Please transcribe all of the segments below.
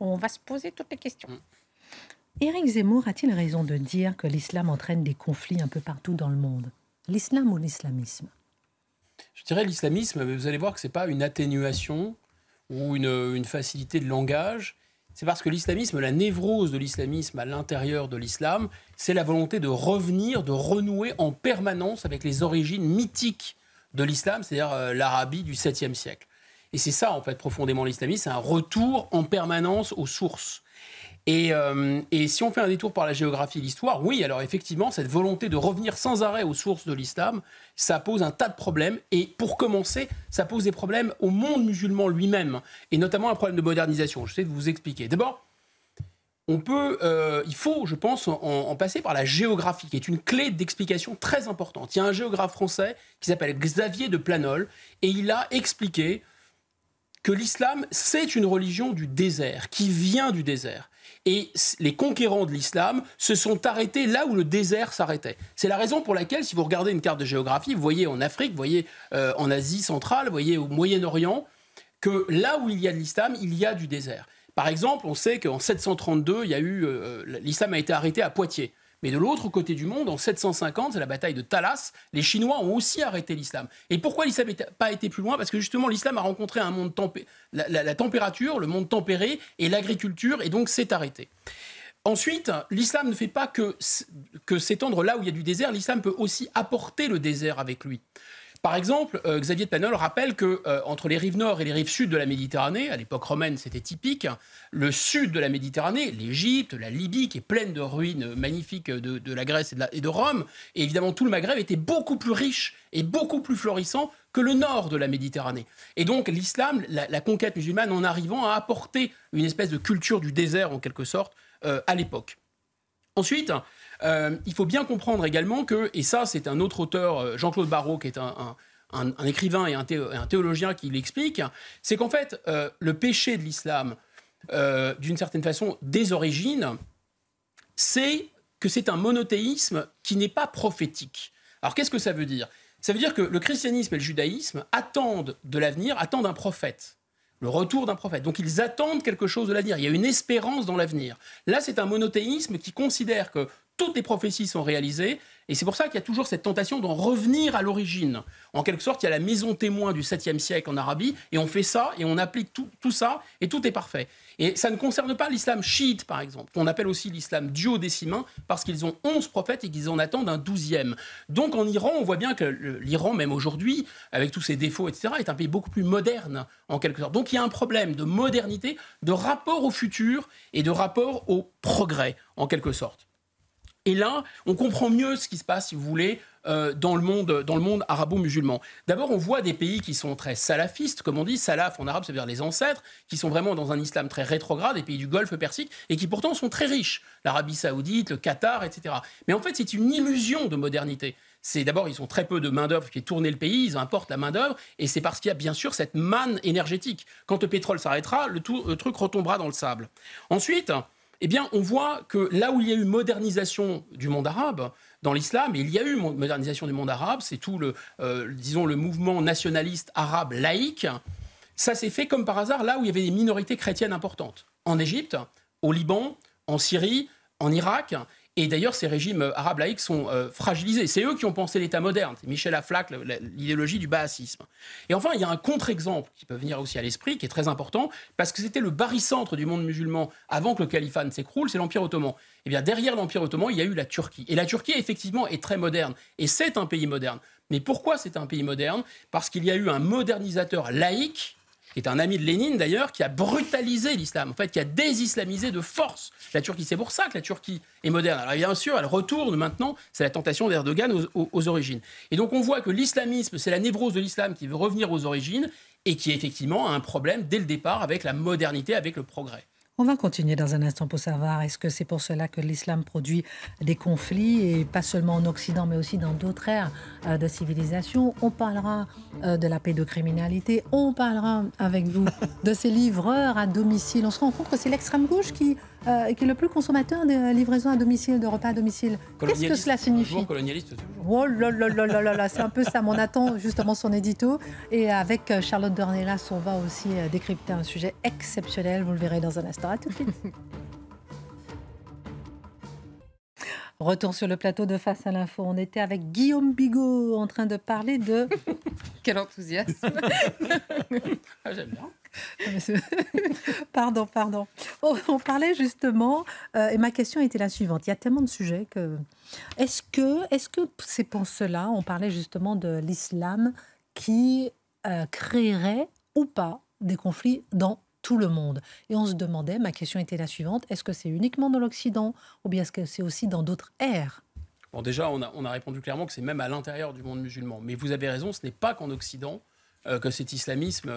On va se poser toutes les questions. Eric mm. Zemmour a-t-il raison de dire que l'islam entraîne des conflits un peu partout dans le monde L'islam ou l'islamisme Je dirais l'islamisme, mais vous allez voir que ce n'est pas une atténuation ou une, facilité de langage. C'est parce que l'islamisme, la névrose de l'islamisme à l'intérieur de l'islam, c'est la volonté de revenir, de renouer en permanence avec les origines mythiques de l'islam, c'est-à-dire euh, l'Arabie du 7e siècle. Et c'est ça, en fait, profondément l'islamisme, c'est un retour en permanence aux sources. Euh, et, si on fait un détour par la géographie et l'histoire, oui, alors effectivement, cette volonté de revenir sans arrêt aux sources de l'islam, ça pose un tas de problèmes. Et pour commencer, ça pose des problèmes au monde musulman lui-même, et notamment un problème de modernisation. Je sais de vous expliquer. D'abord, on peut, euh, il faut, je pense, en, passer par la géographie, qui est une clé d'explication très importante. Il y a un géographe français qui s'appelle Xavier de Planol, et il a expliqué que l'islam, c'est une religion du désert, qui vient du désert. Et les conquérants de l'islam se sont arrêtés là où le désert s'arrêtait. C'est la raison pour laquelle, si vous regardez une carte de géographie, vous voyez en Afrique, vous voyez euh, en Asie centrale, vous voyez au Moyen-Orient, que là où il y a de l'islam, il y a du désert. Par exemple, on sait qu'en 732, il euh, l'islam a été arrêté à Poitiers. Mais de l'autre côté du monde, en 750, c'est la bataille de Talas, les Chinois ont aussi arrêté l'islam. Et pourquoi l'islam n'a pas été plus loin Parce que justement, l'islam a rencontré un monde la, température, le monde tempéré et l'agriculture, et donc s'est arrêté. Ensuite, l'islam ne fait pas que, que s'étendre là où il y a du désert, l'islam peut aussi apporter le désert avec lui. Par exemple, euh, Xavier de Panol rappelle que euh, entre les rives nord et les rives sud de la Méditerranée, à l'époque romaine c'était typique, le sud de la Méditerranée, l'Égypte, la Libye qui est pleine de ruines magnifiques de, la Grèce et de, Rome, et évidemment tout le Maghreb était beaucoup plus riche et beaucoup plus florissant que le nord de la Méditerranée. Et donc l'islam, la, conquête musulmane, en arrivant à apporter une espèce de culture du désert en quelque sorte euh, à l'époque. Ensuite, euh, il faut bien comprendre également que, et ça c'est un autre auteur, euh, Jean-Claude Barrault, qui est un, écrivain et un, théologien qui l'explique, c'est qu'en fait, euh, le péché de l'islam, d'une certaine façon, des origines, c'est que c'est un monothéisme qui n'est pas prophétique. Alors qu'est-ce que ça veut dire Ça veut dire que le christianisme et le judaïsme attendent de l'avenir, attendent un prophète, le retour d'un prophète. Donc ils attendent quelque chose de l'avenir, il y a une espérance dans l'avenir. Là, c'est un monothéisme qui considère que toutes les prophéties sont réalisées. Et c'est pour ça qu'il y a toujours cette tentation d'en revenir à l'origine. En quelque sorte, il y a la maison témoin du 7e siècle en Arabie, et on fait ça, et on applique tout, ça, et tout est parfait. Et ça ne concerne pas l'islam chiite, par exemple, qu'on appelle aussi l'islam duodécimain, parce qu'ils ont 11 prophètes et qu'ils en attendent un 12e. Donc en Iran, on voit bien que l'Iran, même aujourd'hui, avec tous ses défauts, etc., est un pays beaucoup plus moderne, en quelque sorte. Donc il y a un problème de modernité, de rapport au futur, et de rapport au progrès, en quelque sorte. Et là, on comprend mieux ce qui se passe, si vous voulez, euh, dans le monde, dans le monde arabo-musulman. D'abord, on voit des pays qui sont très salafistes, comme on dit, salaf en arabe, cest veut dire les ancêtres, qui sont vraiment dans un islam très rétrograde, les pays du Golfe Persique, et qui pourtant sont très riches, l'Arabie Saoudite, le Qatar, etc. Mais en fait, c'est une illusion de modernité c'est d'abord, ils ont très peu de main-d'œuvre qui est tournée le pays, ils importent la main-d'œuvre, et c'est parce qu'il y a bien sûr cette manne énergétique. Quand le pétrole s'arrêtera, le, le truc retombera dans le sable. Ensuite, eh bien, on voit que là où il y a eu modernisation du monde arabe, dans l'islam, il y a eu modernisation du monde arabe, c'est tout le, euh, le mouvement nationaliste arabe laïque, ça s'est fait comme par hasard là où il y avait des minorités chrétiennes importantes. En Égypte, au Liban, en Syrie, en Irak. Et d'ailleurs, ces régimes euh, arabes laïcs sont euh, fragilisés. C'est eux qui ont pensé l'État moderne. Michel Aflac, l'idéologie du baasisme. Et enfin, il y a un contre-exemple qui peut venir aussi à l'esprit, qui est très important, parce que c'était le barycentre du monde musulman avant que le califat ne s'écroule, c'est l'Empire ottoman. Et eh bien, derrière l'Empire ottoman, il y a eu la Turquie. Et la Turquie, effectivement, est très moderne. Et c'est un pays moderne. Mais pourquoi c'est un pays moderne Parce qu'il y a eu un modernisateur laïque qui est un ami de Lénine d'ailleurs, qui a brutalisé l'islam, en fait, qui a désislamisé de force la Turquie. C'est pour ça que la Turquie est moderne. Alors bien sûr, elle retourne maintenant, c'est la tentation d'Erdogan aux, origines. Et donc on voit que l'islamisme, c'est la névrose de l'islam qui veut revenir aux origines et qui effectivement a un problème dès le départ avec la modernité, avec le progrès. On va continuer dans un instant pour savoir est-ce que c'est pour cela que l'islam produit des conflits, et pas seulement en Occident, mais aussi dans d'autres aires euh, de civilisation. On parlera euh, de la pédocriminalité, on parlera avec vous de ces livreurs à domicile. On se rend compte que c'est l'extrême gauche qui euh, et qui est le plus consommateur de livraisons à domicile, de repas à domicile. Qu'est-ce que cela signifie Oh là là là là c'est un peu ça. On attend justement son édito. Et avec euh, Charlotte Dornelas, on va aussi euh, décrypter un sujet exceptionnel. Vous le verrez dans un instant. À tout de suite. Retour sur le plateau de Face à l'info. On était avec Guillaume Bigot en train de parler de. Quel enthousiasme ah, J'aime bien. pardon, pardon. On, parlait justement, euh, et ma question était la suivante. Il y a tellement de sujets que... Est-ce que, est -ce que ces là on parlait justement de l'islam qui euh, créerait ou pas des conflits dans tout le monde. Et on se demandait, ma question était la suivante, est-ce que c'est uniquement dans l'Occident ou bien est-ce que c'est aussi dans d'autres ères Bon, déjà, on a, on répondu clairement que c'est même à l'intérieur du monde musulman. Mais vous avez raison, ce n'est pas qu'en Occident euh, que cet islamisme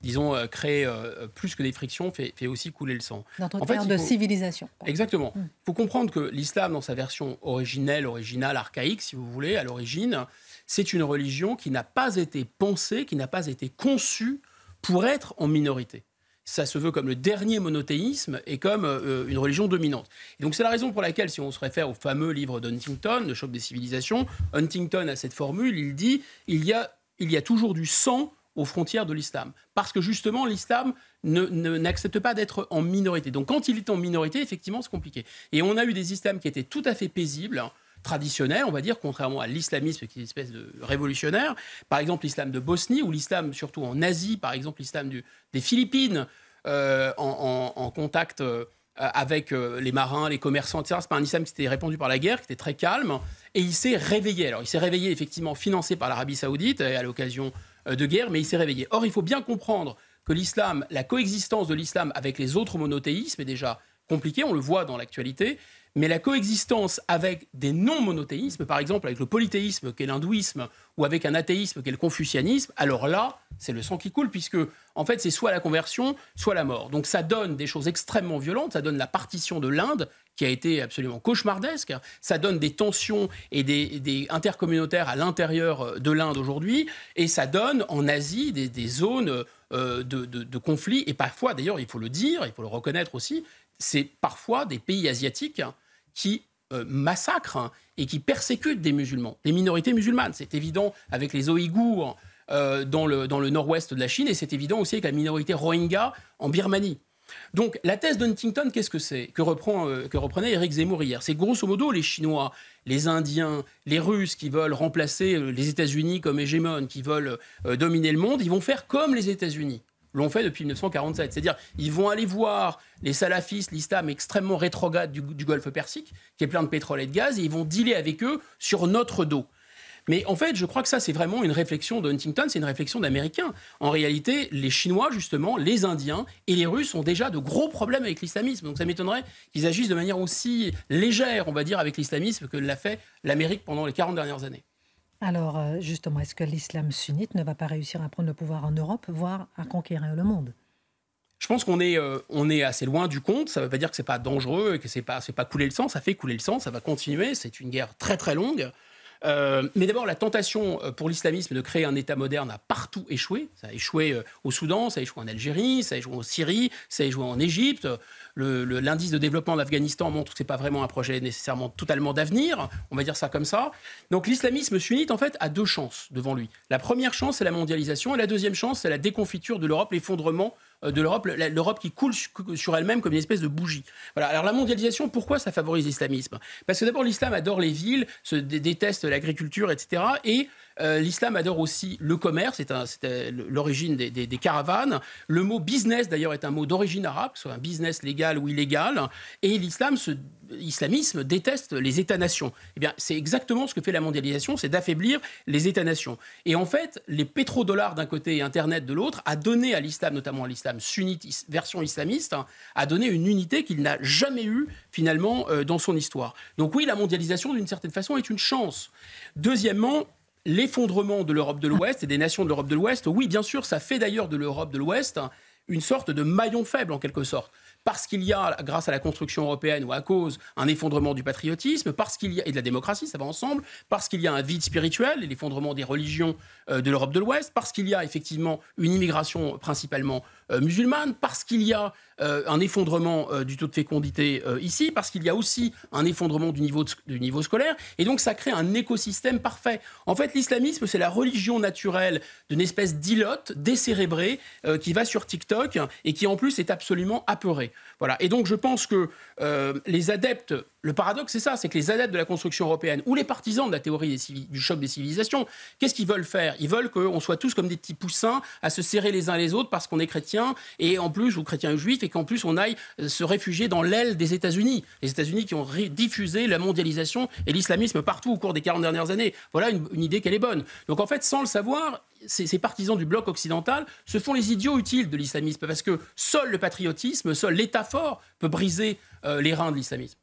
disons, euh, créer euh, plus que des frictions, fait, aussi couler le sang. en fait, de civilisation. Exactement. Il hmm. faut comprendre que l'islam, dans sa version originelle, originale, archaïque, si vous voulez, à l'origine, c'est une religion qui n'a pas été pensée, qui n'a pas été conçue pour être en minorité. Ça se veut comme le dernier monothéisme et comme euh, une religion dominante. Et donc c'est la raison pour laquelle, si on se réfère au fameux livre d'Huntington, Le choc des civilisations, Huntington a cette formule, il dit, il y a, il y a toujours du sang aux frontières de l'islam. Parce que justement, l'islam n'accepte ne, n'accepte pas d'être en minorité. Donc quand il est en minorité, effectivement, c'est compliqué. Et on a eu des islams qui étaient tout à fait paisibles traditionnels, on va dire, contrairement à l'islamisme qui est une espèce de révolutionnaire. Par exemple, l'islam de Bosnie ou l'islam surtout en Asie, par exemple l'islam des Philippines, euh, en, contact euh, avec euh, les marins, les commerçants, etc. C'est pas un islam qui s'était répandu par la guerre, qui était très calme, et il s'est réveillé. Alors, il s'est réveillé effectivement financé par l'Arabie Saoudite et à l'occasion euh, de guerre, mais il s'est réveillé. Or, il faut bien comprendre que l'islam, la coexistence de l'islam avec les autres monothéismes est déjà compliquée, on le voit dans l'actualité, mais la coexistence avec des non-monothéismes, par exemple avec le polythéisme qu'est l'hindouisme, ou avec un athéisme qu'est le confucianisme, alors là, c'est le sang qui coule, puisque en fait c'est soit la conversion, soit la mort. Donc ça donne des choses extrêmement violentes, ça donne la partition de l'Inde qui a été absolument cauchemardesque, ça donne des tensions et des, intercommunautaires à l'intérieur euh, de l'Inde aujourd'hui, et ça donne en Asie des, zones euh, de, de, conflits, et parfois d'ailleurs, il faut le dire, il faut le reconnaître aussi, c'est parfois des pays asiatiques hein, qui euh, massacrent hein, et qui persécutent des musulmans, des minorités musulmanes. C'est évident avec les Oïghours euh, dans le, nord-ouest de la Chine, et c'est évident aussi avec la minorité rohingya en Birmanie. Donc la thèse d'Huntington, qu'est-ce que c'est que, euh, reprenait Eric Zemmour hier C'est grosso modo les Chinois, les Indiens, les Russes qui veulent remplacer euh, les États-Unis comme hégémon, qui veulent dominer le monde, ils vont faire comme les États-Unis l'ont fait depuis 1947. C'est-à-dire, ils vont aller voir les salafistes, l'islam extrêmement rétrograde du, du, Golfe Persique, qui est plein de pétrole et de gaz, et ils vont dealer avec eux sur notre dos. Mais en fait, je crois que ça, c'est vraiment une réflexion de Huntington, c'est une réflexion d'Américains. En réalité, les Chinois, justement, les Indiens et les Russes ont déjà de gros problèmes avec l'islamisme. Donc ça m'étonnerait qu'ils agissent de manière aussi légère, on va dire, avec l'islamisme que l'a fait l'Amérique pendant les 40 dernières années. Alors, euh, justement, est-ce que l'islam sunnite ne va pas réussir à prendre le pouvoir en Europe, voire à conquérir le monde je pense qu'on est, euh, est assez loin du compte. Ça ne veut pas dire que ce n'est pas dangereux, que ce n'est pas, pas couler le sang. Ça fait couler le sang, ça va continuer. C'est une guerre très très longue. Euh, mais d'abord, la tentation euh, pour l'islamisme de créer un État moderne a partout échoué. Ça a échoué euh, au Soudan, ça a échoué en Algérie, ça a échoué en Syrie, ça a échoué en Égypte. L'indice de développement d'Afghanistan montre que ce n'est pas vraiment un projet nécessairement totalement d'avenir. On va dire ça comme ça. Donc l'islamisme sunnite, en fait, a deux chances devant lui. La première chance, c'est la mondialisation. Et la deuxième chance, c'est la déconfiture de l'Europe, l'effondrement euh, de l'Europe, l'Europe qui coule sur elle-même comme une espèce de bougie. Voilà. Alors la mondialisation, pourquoi ça favorise l'islamisme Parce que d'abord l'islam adore les villes, se déteste l'agriculture, etc. Et euh, l'islam adore aussi le commerce, c'est euh, l'origine des, caravanes. Le mot business, d'ailleurs, est un mot d'origine arabe, soit un business légal ou illégal. Et l'islam l'islamisme déteste les États-nations. Eh bien, c'est exactement ce que fait la mondialisation, c'est d'affaiblir les États-nations. Et en fait, les pétrodollars d'un côté et Internet de l'autre a donné à l'islam, notamment à l'islam sunnite, version islamiste, hein, a donné une unité qu'il n'a jamais eue finalement euh, dans son histoire. Donc oui, la mondialisation, d'une certaine façon, est une chance. Deuxièmement, l'effondrement de l'Europe de l'Ouest et des nations de l'Europe de l'Ouest, oui, bien sûr, ça fait d'ailleurs de l'Europe de l'Ouest une sorte de maillon faible en quelque sorte parce qu'il y a, grâce à la construction européenne ou à cause, un effondrement du patriotisme, parce qu'il y a, et de la démocratie, ça va ensemble, parce qu'il y a un vide spirituel et l'effondrement des religions euh, de l'Europe de l'Ouest, parce qu'il y a effectivement une immigration principalement euh, musulmane, parce qu'il y a euh, un effondrement du taux de fécondité ici, parce qu'il y a aussi un effondrement du niveau, du niveau scolaire, et donc ça crée un écosystème parfait. En fait, l'islamisme, c'est la religion naturelle d'une espèce d'ilote décérébrée qui va sur TikTok et qui en plus est absolument apeurée. Voilà. Et donc je pense que euh, les adeptes, le paradoxe c'est ça, c'est que les adeptes de la construction européenne ou les partisans de la théorie du choc des civilisations, qu'est-ce qu'ils veulent faire Ils veulent qu'on soit tous comme des petits poussins à se serrer les uns les autres parce qu'on est chrétien et en plus ou chrétien ou juif et qu'en plus on aille euh, se réfugier dans l'aile des États-Unis. Les États-Unis qui ont diffusé la mondialisation et l'islamisme partout au cours des 40 dernières années. Voilà une idée qu'elle est bonne. Donc en fait, sans le savoir, ces, partisans du bloc occidental se font les idiots utiles de l'islamisme, parce que seul le patriotisme, seul l'État fort peut briser euh, les reins de l'islamisme.